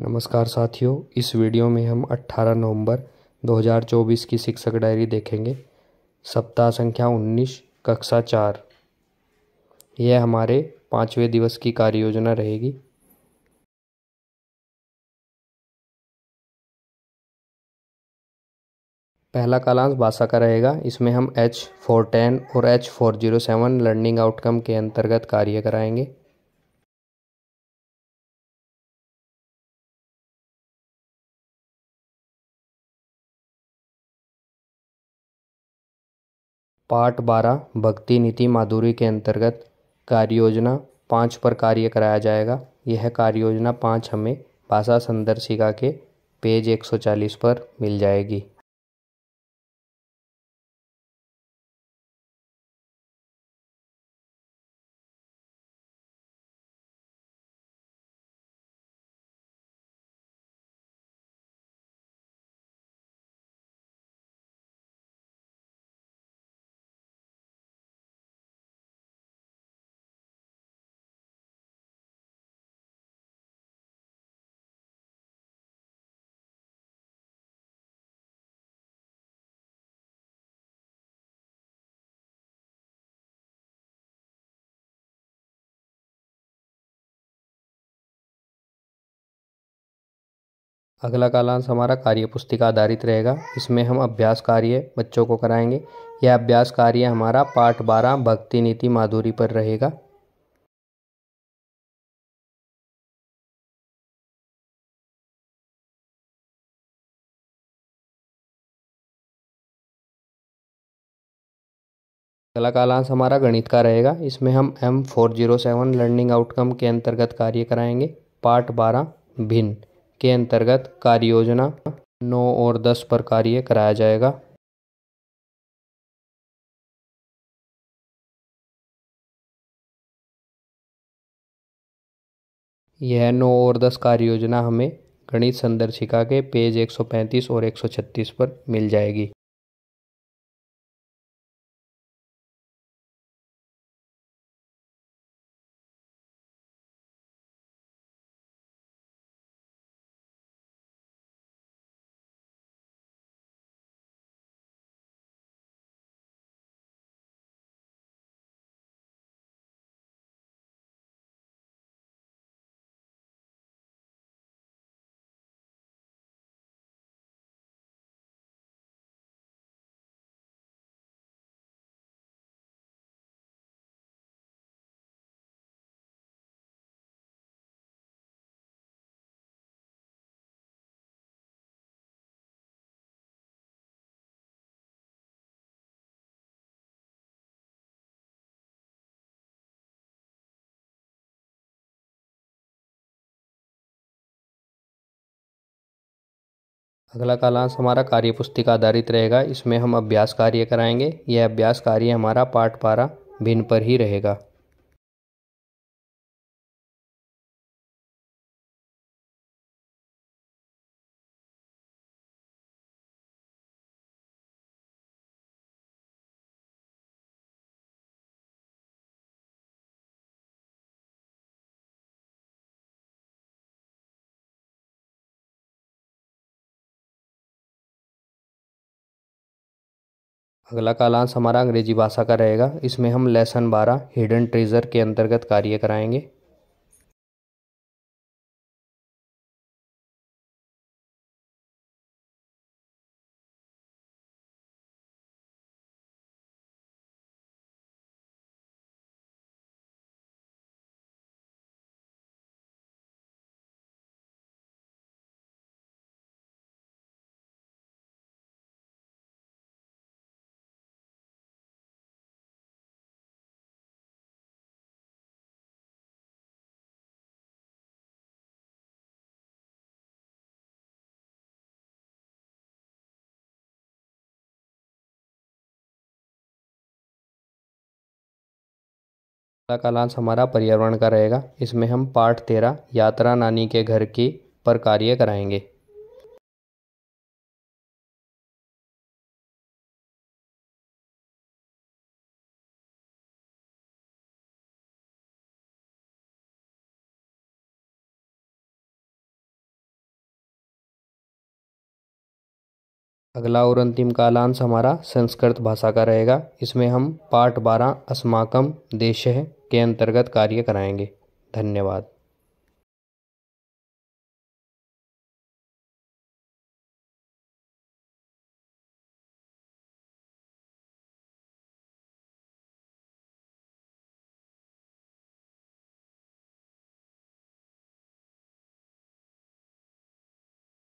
नमस्कार साथियों इस वीडियो में हम 18 नवंबर 2024 की शिक्षक डायरी देखेंगे सप्ताह संख्या 19 कक्षा चार यह हमारे पाँचवें दिवस की कार्य योजना रहेगी पहला कालांश भाषा का रहेगा इसमें हम एच फोर टेन और H four zero seven learning outcome के अंतर्गत कार्य कराएंगे पार्ट बारह भक्ति नीति माधुरी के अंतर्गत कार्य योजना पाँच पर कार्य कराया जाएगा यह कार्य योजना पाँच हमें भाषा संदर्शिका के पेज एक सौ चालीस पर मिल जाएगी अगला कालांश हमारा कार्य पुस्तिका आधारित रहेगा इसमें हम अभ्यास कार्य बच्चों को कराएंगे यह अभ्यास कार्य हमारा पाठ बारह भक्ति नीति माधुरी पर रहेगा अगला कालांश हमारा गणित का रहेगा इसमें हम M four zero seven learning outcome के अंतर्गत कार्य कराएंगे पार्ट बारह भिन्न के अंतर्गत कार्य योजना नौ और दस पर कार्य कराया जाएगा यह नौ और दस कार्य योजना हमें गणित संदर्शिका के पेज 135 और 136 पर मिल जाएगी अगला कालांश हमारा कार्य पुस्तिक आधारित रहेगा इसमें हम अभ्यास कार्य कराएंगे यह अभ्यास कार्य हमारा पाठ पारा भिन्न पर ही रहेगा अगला कालांश हमारा अंग्रेजी भाषा का रहेगा इसमें हम लेसन बारह हिडन ट्रेजर के अंतर्गत कार्य कराएंगे का लांस हमारा पर्यावरण का रहेगा इसमें हम पार्ट तेरह यात्रा नानी के घर की पर कार्य कराएंगे अगला और अंतिम कालांश हमारा संस्कृत भाषा का रहेगा इसमें हम पाठ बारह अस्माकम देश के अंतर्गत कार्य कराएंगे धन्यवाद